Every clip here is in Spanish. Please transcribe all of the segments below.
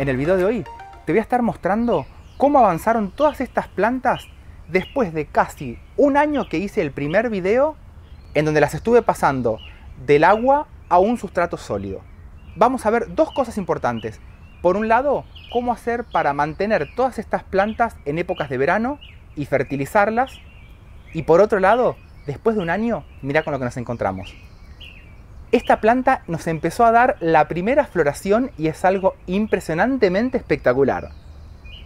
En el video de hoy te voy a estar mostrando cómo avanzaron todas estas plantas después de casi un año que hice el primer video en donde las estuve pasando del agua a un sustrato sólido. Vamos a ver dos cosas importantes. Por un lado, cómo hacer para mantener todas estas plantas en épocas de verano y fertilizarlas. Y por otro lado, después de un año, mira con lo que nos encontramos esta planta nos empezó a dar la primera floración y es algo impresionantemente espectacular.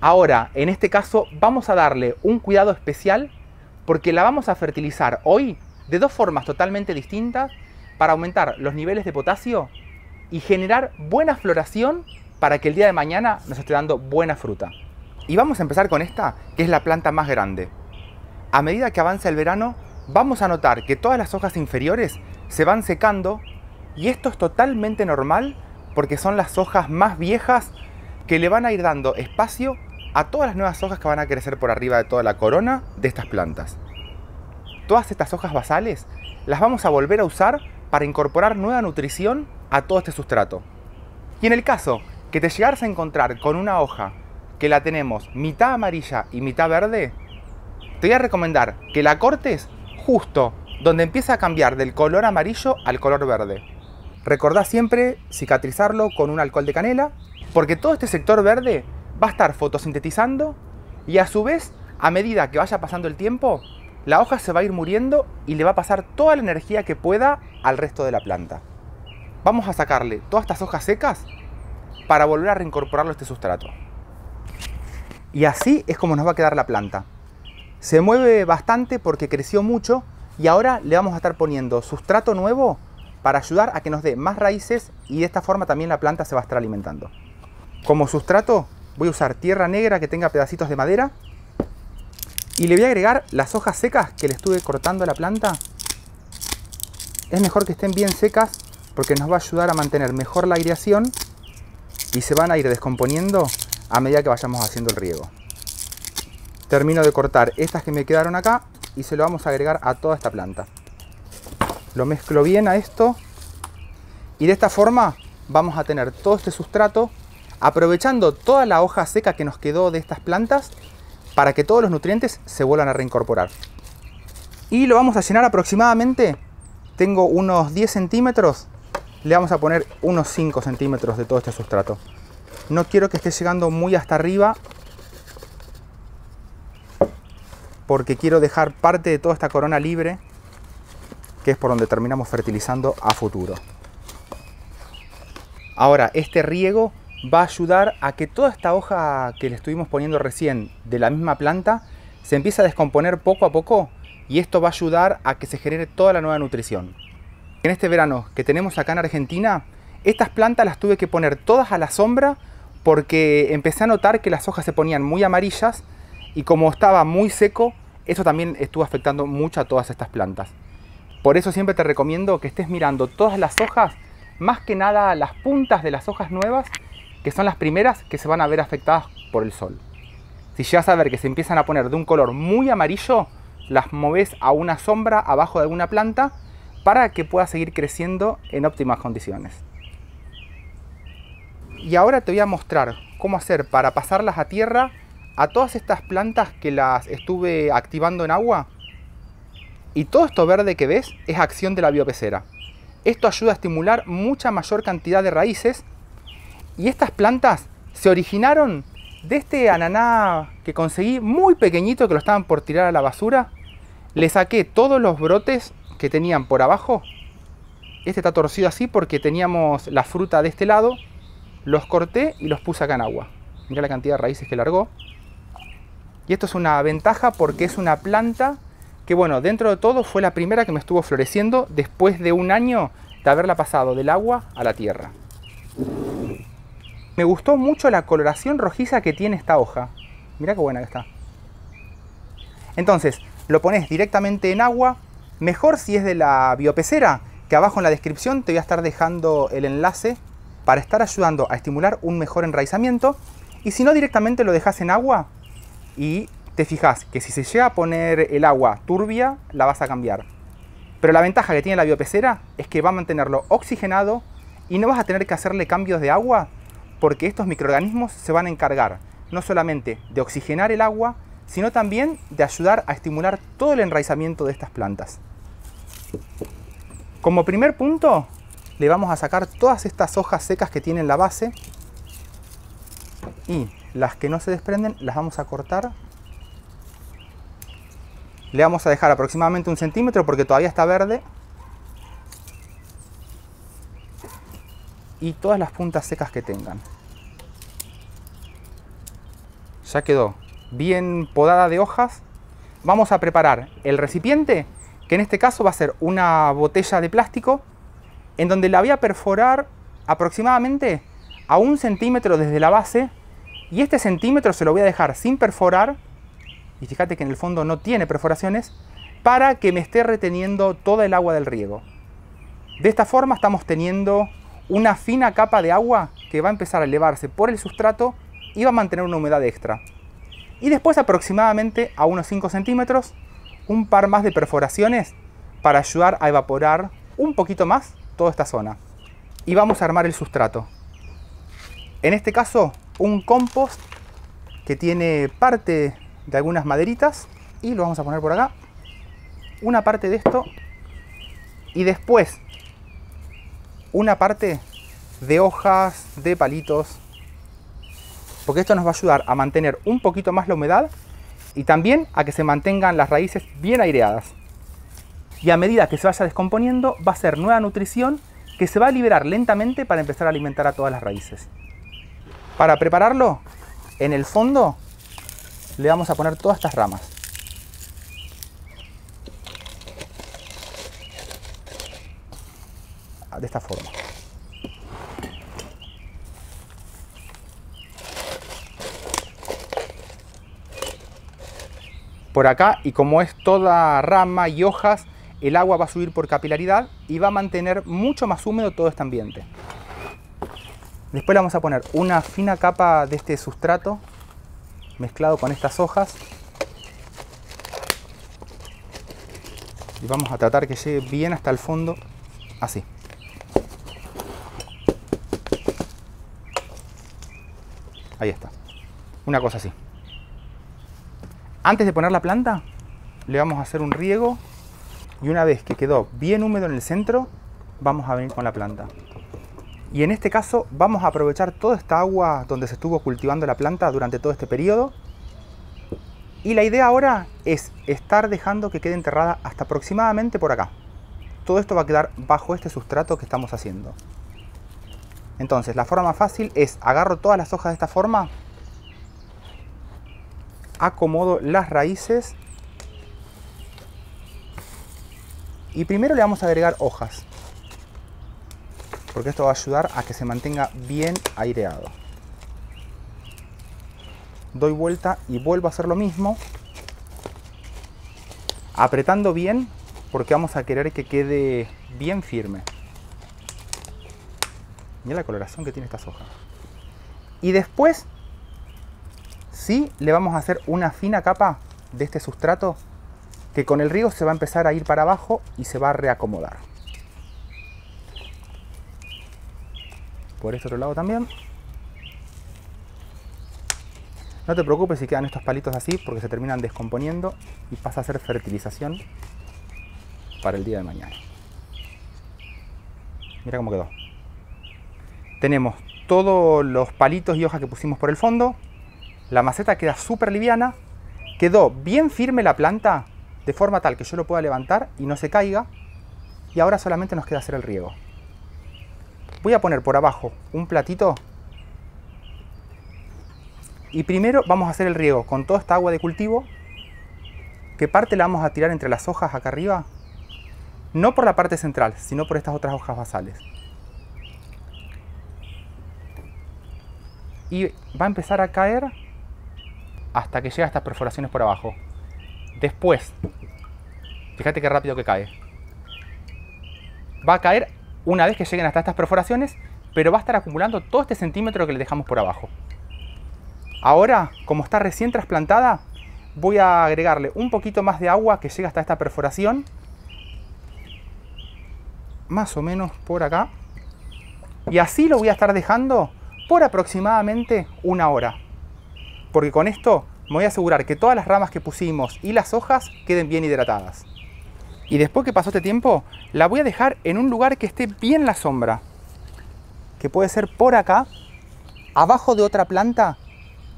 Ahora, en este caso, vamos a darle un cuidado especial porque la vamos a fertilizar hoy de dos formas totalmente distintas para aumentar los niveles de potasio y generar buena floración para que el día de mañana nos esté dando buena fruta. Y vamos a empezar con esta, que es la planta más grande. A medida que avanza el verano, vamos a notar que todas las hojas inferiores se van secando y esto es totalmente normal porque son las hojas más viejas que le van a ir dando espacio a todas las nuevas hojas que van a crecer por arriba de toda la corona de estas plantas. Todas estas hojas basales las vamos a volver a usar para incorporar nueva nutrición a todo este sustrato. Y en el caso que te llegaras a encontrar con una hoja que la tenemos mitad amarilla y mitad verde, te voy a recomendar que la cortes justo donde empieza a cambiar del color amarillo al color verde. Recordá siempre cicatrizarlo con un alcohol de canela, porque todo este sector verde va a estar fotosintetizando y a su vez, a medida que vaya pasando el tiempo, la hoja se va a ir muriendo y le va a pasar toda la energía que pueda al resto de la planta. Vamos a sacarle todas estas hojas secas para volver a reincorporarlo a este sustrato. Y así es como nos va a quedar la planta. Se mueve bastante porque creció mucho y ahora le vamos a estar poniendo sustrato nuevo para ayudar a que nos dé más raíces y de esta forma también la planta se va a estar alimentando. Como sustrato voy a usar tierra negra que tenga pedacitos de madera y le voy a agregar las hojas secas que le estuve cortando a la planta. Es mejor que estén bien secas porque nos va a ayudar a mantener mejor la aireación y se van a ir descomponiendo a medida que vayamos haciendo el riego. Termino de cortar estas que me quedaron acá y se lo vamos a agregar a toda esta planta lo mezclo bien a esto y de esta forma vamos a tener todo este sustrato aprovechando toda la hoja seca que nos quedó de estas plantas para que todos los nutrientes se vuelvan a reincorporar. Y lo vamos a llenar aproximadamente, tengo unos 10 centímetros, le vamos a poner unos 5 centímetros de todo este sustrato. No quiero que esté llegando muy hasta arriba porque quiero dejar parte de toda esta corona libre que es por donde terminamos fertilizando a futuro. Ahora, este riego va a ayudar a que toda esta hoja que le estuvimos poniendo recién de la misma planta se empiece a descomponer poco a poco y esto va a ayudar a que se genere toda la nueva nutrición. En este verano que tenemos acá en Argentina, estas plantas las tuve que poner todas a la sombra porque empecé a notar que las hojas se ponían muy amarillas y como estaba muy seco, eso también estuvo afectando mucho a todas estas plantas. Por eso siempre te recomiendo que estés mirando todas las hojas, más que nada las puntas de las hojas nuevas, que son las primeras que se van a ver afectadas por el sol. Si ya a ver que se empiezan a poner de un color muy amarillo, las moves a una sombra abajo de alguna planta para que pueda seguir creciendo en óptimas condiciones. Y ahora te voy a mostrar cómo hacer para pasarlas a tierra a todas estas plantas que las estuve activando en agua y todo esto verde que ves es acción de la biopecera. Esto ayuda a estimular mucha mayor cantidad de raíces y estas plantas se originaron de este ananá que conseguí muy pequeñito que lo estaban por tirar a la basura. Le saqué todos los brotes que tenían por abajo. Este está torcido así porque teníamos la fruta de este lado. Los corté y los puse acá en agua. Mirá la cantidad de raíces que largó. Y esto es una ventaja porque es una planta bueno, dentro de todo fue la primera que me estuvo floreciendo después de un año de haberla pasado del agua a la tierra. Me gustó mucho la coloración rojiza que tiene esta hoja. mira qué buena que está. Entonces, lo pones directamente en agua. Mejor si es de la biopecera, que abajo en la descripción te voy a estar dejando el enlace para estar ayudando a estimular un mejor enraizamiento. Y si no, directamente lo dejas en agua y te fijas que si se llega a poner el agua turbia, la vas a cambiar. Pero la ventaja que tiene la biopecera es que va a mantenerlo oxigenado y no vas a tener que hacerle cambios de agua porque estos microorganismos se van a encargar no solamente de oxigenar el agua, sino también de ayudar a estimular todo el enraizamiento de estas plantas. Como primer punto, le vamos a sacar todas estas hojas secas que tienen la base y las que no se desprenden las vamos a cortar le vamos a dejar aproximadamente un centímetro porque todavía está verde. Y todas las puntas secas que tengan. Ya quedó bien podada de hojas. Vamos a preparar el recipiente, que en este caso va a ser una botella de plástico, en donde la voy a perforar aproximadamente a un centímetro desde la base y este centímetro se lo voy a dejar sin perforar y fíjate que en el fondo no tiene perforaciones, para que me esté reteniendo toda el agua del riego. De esta forma estamos teniendo una fina capa de agua que va a empezar a elevarse por el sustrato y va a mantener una humedad extra. Y después aproximadamente a unos 5 centímetros, un par más de perforaciones para ayudar a evaporar un poquito más toda esta zona. Y vamos a armar el sustrato. En este caso, un compost que tiene parte de algunas maderitas y lo vamos a poner por acá. Una parte de esto y después una parte de hojas, de palitos, porque esto nos va a ayudar a mantener un poquito más la humedad y también a que se mantengan las raíces bien aireadas. Y a medida que se vaya descomponiendo va a ser nueva nutrición que se va a liberar lentamente para empezar a alimentar a todas las raíces. Para prepararlo, en el fondo le vamos a poner todas estas ramas. Ah, de esta forma. Por acá, y como es toda rama y hojas, el agua va a subir por capilaridad y va a mantener mucho más húmedo todo este ambiente. Después le vamos a poner una fina capa de este sustrato mezclado con estas hojas y vamos a tratar que llegue bien hasta el fondo así ahí está una cosa así antes de poner la planta le vamos a hacer un riego y una vez que quedó bien húmedo en el centro vamos a venir con la planta y en este caso vamos a aprovechar toda esta agua donde se estuvo cultivando la planta durante todo este periodo. Y la idea ahora es estar dejando que quede enterrada hasta aproximadamente por acá. Todo esto va a quedar bajo este sustrato que estamos haciendo. Entonces, la forma más fácil es agarro todas las hojas de esta forma, acomodo las raíces y primero le vamos a agregar hojas porque esto va a ayudar a que se mantenga bien aireado. Doy vuelta y vuelvo a hacer lo mismo, apretando bien porque vamos a querer que quede bien firme. Mira la coloración que tiene estas hojas. Y después, sí, le vamos a hacer una fina capa de este sustrato que con el riego se va a empezar a ir para abajo y se va a reacomodar. por este otro lado también. No te preocupes si quedan estos palitos así porque se terminan descomponiendo y pasa a ser fertilización para el día de mañana. Mira cómo quedó. Tenemos todos los palitos y hojas que pusimos por el fondo. La maceta queda súper liviana. Quedó bien firme la planta de forma tal que yo lo pueda levantar y no se caiga. Y ahora solamente nos queda hacer el riego. Voy a poner por abajo un platito y primero vamos a hacer el riego con toda esta agua de cultivo, que parte la vamos a tirar entre las hojas acá arriba, no por la parte central, sino por estas otras hojas basales. Y va a empezar a caer hasta que llega a estas perforaciones por abajo. Después, fíjate qué rápido que cae. Va a caer una vez que lleguen hasta estas perforaciones, pero va a estar acumulando todo este centímetro que le dejamos por abajo. Ahora, como está recién trasplantada, voy a agregarle un poquito más de agua que llega hasta esta perforación. Más o menos por acá. Y así lo voy a estar dejando por aproximadamente una hora. Porque con esto me voy a asegurar que todas las ramas que pusimos y las hojas queden bien hidratadas y después que pasó este tiempo, la voy a dejar en un lugar que esté bien la sombra. Que puede ser por acá, abajo de otra planta,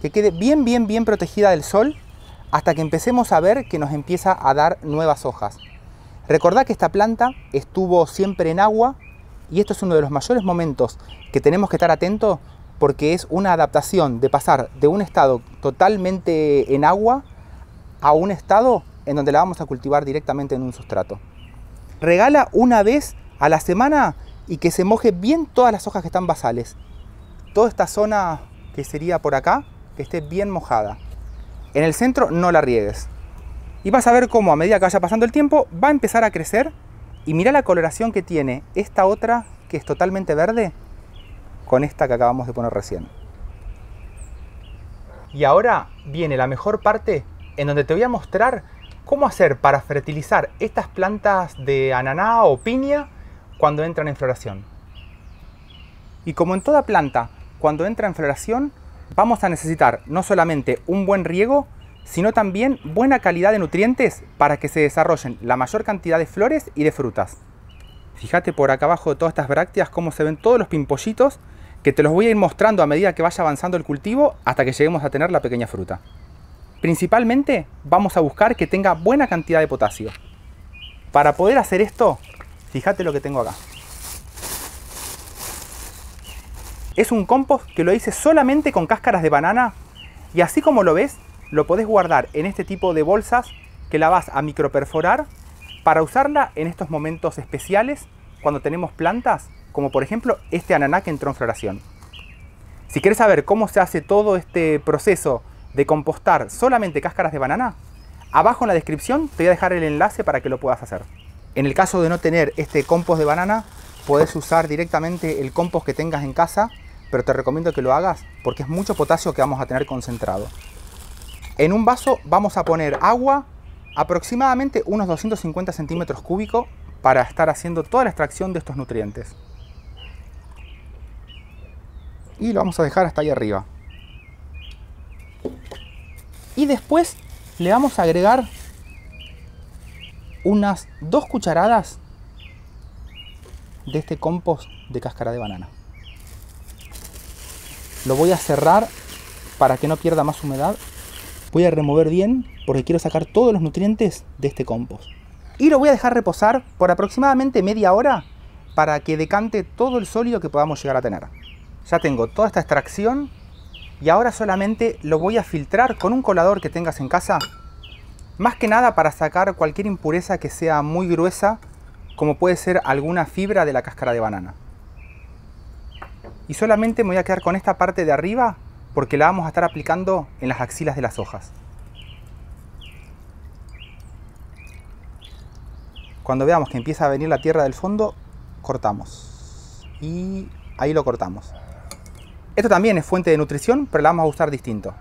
que quede bien, bien, bien protegida del sol, hasta que empecemos a ver que nos empieza a dar nuevas hojas. Recordad que esta planta estuvo siempre en agua y esto es uno de los mayores momentos que tenemos que estar atentos porque es una adaptación de pasar de un estado totalmente en agua a un estado en donde la vamos a cultivar directamente en un sustrato. Regala una vez a la semana y que se moje bien todas las hojas que están basales. Toda esta zona que sería por acá, que esté bien mojada. En el centro no la riegues. Y vas a ver cómo a medida que vaya pasando el tiempo va a empezar a crecer y mira la coloración que tiene esta otra que es totalmente verde con esta que acabamos de poner recién. Y ahora viene la mejor parte en donde te voy a mostrar ¿Cómo hacer para fertilizar estas plantas de ananá o piña cuando entran en floración? Y como en toda planta, cuando entra en floración, vamos a necesitar no solamente un buen riego, sino también buena calidad de nutrientes para que se desarrollen la mayor cantidad de flores y de frutas. Fíjate por acá abajo de todas estas brácteas cómo se ven todos los pimpollitos que te los voy a ir mostrando a medida que vaya avanzando el cultivo hasta que lleguemos a tener la pequeña fruta. Principalmente vamos a buscar que tenga buena cantidad de potasio. Para poder hacer esto, fíjate lo que tengo acá. Es un compost que lo hice solamente con cáscaras de banana y así como lo ves, lo podés guardar en este tipo de bolsas que la vas a microperforar para usarla en estos momentos especiales cuando tenemos plantas, como por ejemplo este ananá que entró en floración. Si quieres saber cómo se hace todo este proceso de compostar solamente cáscaras de banana, abajo en la descripción te voy a dejar el enlace para que lo puedas hacer. En el caso de no tener este compost de banana, puedes usar directamente el compost que tengas en casa, pero te recomiendo que lo hagas porque es mucho potasio que vamos a tener concentrado. En un vaso vamos a poner agua, aproximadamente unos 250 centímetros cúbicos para estar haciendo toda la extracción de estos nutrientes. Y lo vamos a dejar hasta ahí arriba. Y después le vamos a agregar unas dos cucharadas de este compost de cáscara de banana. Lo voy a cerrar para que no pierda más humedad. Voy a remover bien porque quiero sacar todos los nutrientes de este compost. Y lo voy a dejar reposar por aproximadamente media hora para que decante todo el sólido que podamos llegar a tener. Ya tengo toda esta extracción y ahora solamente lo voy a filtrar con un colador que tengas en casa. Más que nada para sacar cualquier impureza que sea muy gruesa, como puede ser alguna fibra de la cáscara de banana. Y solamente me voy a quedar con esta parte de arriba porque la vamos a estar aplicando en las axilas de las hojas. Cuando veamos que empieza a venir la tierra del fondo, cortamos. Y ahí lo cortamos. Esto también es fuente de nutrición, pero la vamos a usar distinto.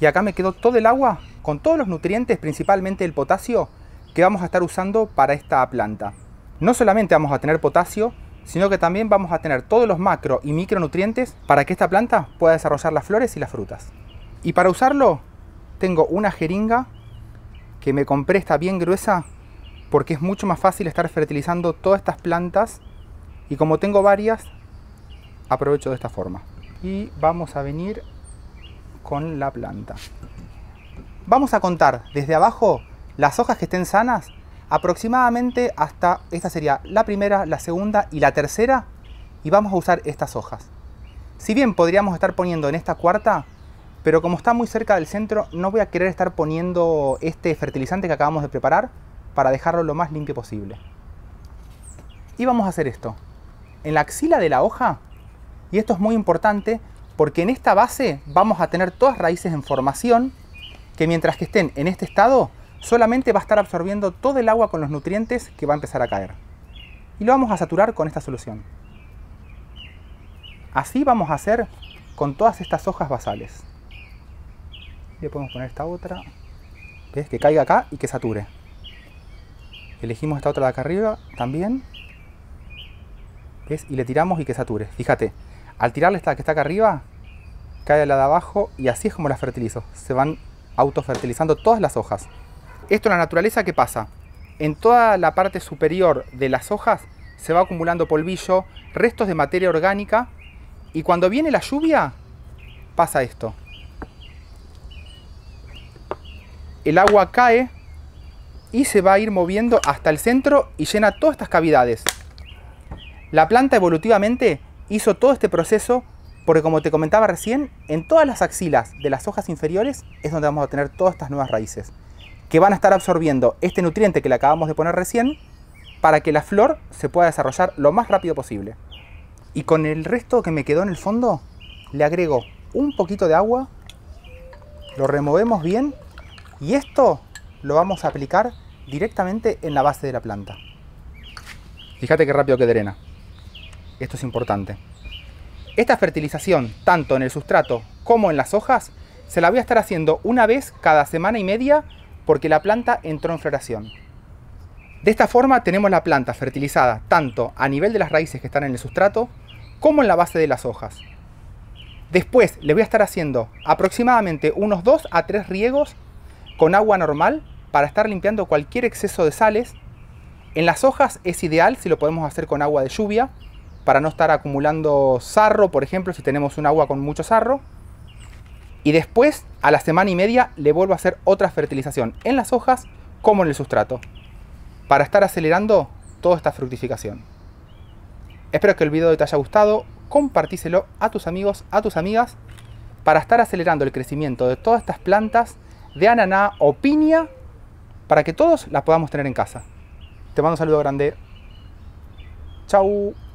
Y acá me quedó todo el agua con todos los nutrientes, principalmente el potasio, que vamos a estar usando para esta planta. No solamente vamos a tener potasio, sino que también vamos a tener todos los macro y micronutrientes para que esta planta pueda desarrollar las flores y las frutas. Y para usarlo, tengo una jeringa que me compré, está bien gruesa, porque es mucho más fácil estar fertilizando todas estas plantas y como tengo varias, aprovecho de esta forma y vamos a venir con la planta. Vamos a contar desde abajo las hojas que estén sanas aproximadamente hasta esta sería la primera, la segunda y la tercera y vamos a usar estas hojas. Si bien podríamos estar poniendo en esta cuarta, pero como está muy cerca del centro no voy a querer estar poniendo este fertilizante que acabamos de preparar para dejarlo lo más limpio posible. Y vamos a hacer esto. En la axila de la hoja y esto es muy importante porque en esta base vamos a tener todas raíces en formación que mientras que estén en este estado solamente va a estar absorbiendo todo el agua con los nutrientes que va a empezar a caer. Y lo vamos a saturar con esta solución. Así vamos a hacer con todas estas hojas basales. Le podemos poner esta otra. ¿Ves? Que caiga acá y que sature. Elegimos esta otra de acá arriba también. ¿Ves? Y le tiramos y que sature. Fíjate, al tirarle esta que está acá arriba, cae la de abajo y así es como las fertilizo. Se van autofertilizando todas las hojas. Esto en la naturaleza, ¿qué pasa? En toda la parte superior de las hojas se va acumulando polvillo, restos de materia orgánica y cuando viene la lluvia pasa esto. El agua cae y se va a ir moviendo hasta el centro y llena todas estas cavidades. La planta evolutivamente hizo todo este proceso porque como te comentaba recién, en todas las axilas de las hojas inferiores es donde vamos a tener todas estas nuevas raíces, que van a estar absorbiendo este nutriente que le acabamos de poner recién para que la flor se pueda desarrollar lo más rápido posible. Y con el resto que me quedó en el fondo, le agrego un poquito de agua, lo removemos bien y esto lo vamos a aplicar directamente en la base de la planta. Fíjate qué rápido que drena esto es importante. Esta fertilización, tanto en el sustrato como en las hojas, se la voy a estar haciendo una vez cada semana y media porque la planta entró en floración. De esta forma tenemos la planta fertilizada tanto a nivel de las raíces que están en el sustrato como en la base de las hojas. Después le voy a estar haciendo aproximadamente unos 2 a 3 riegos con agua normal para estar limpiando cualquier exceso de sales. En las hojas es ideal si lo podemos hacer con agua de lluvia, para no estar acumulando sarro, por ejemplo, si tenemos un agua con mucho sarro. Y después, a la semana y media, le vuelvo a hacer otra fertilización en las hojas como en el sustrato, para estar acelerando toda esta fructificación. Espero que el video te haya gustado, compartíselo a tus amigos, a tus amigas, para estar acelerando el crecimiento de todas estas plantas de ananá o piña, para que todos las podamos tener en casa. Te mando un saludo grande. Chau.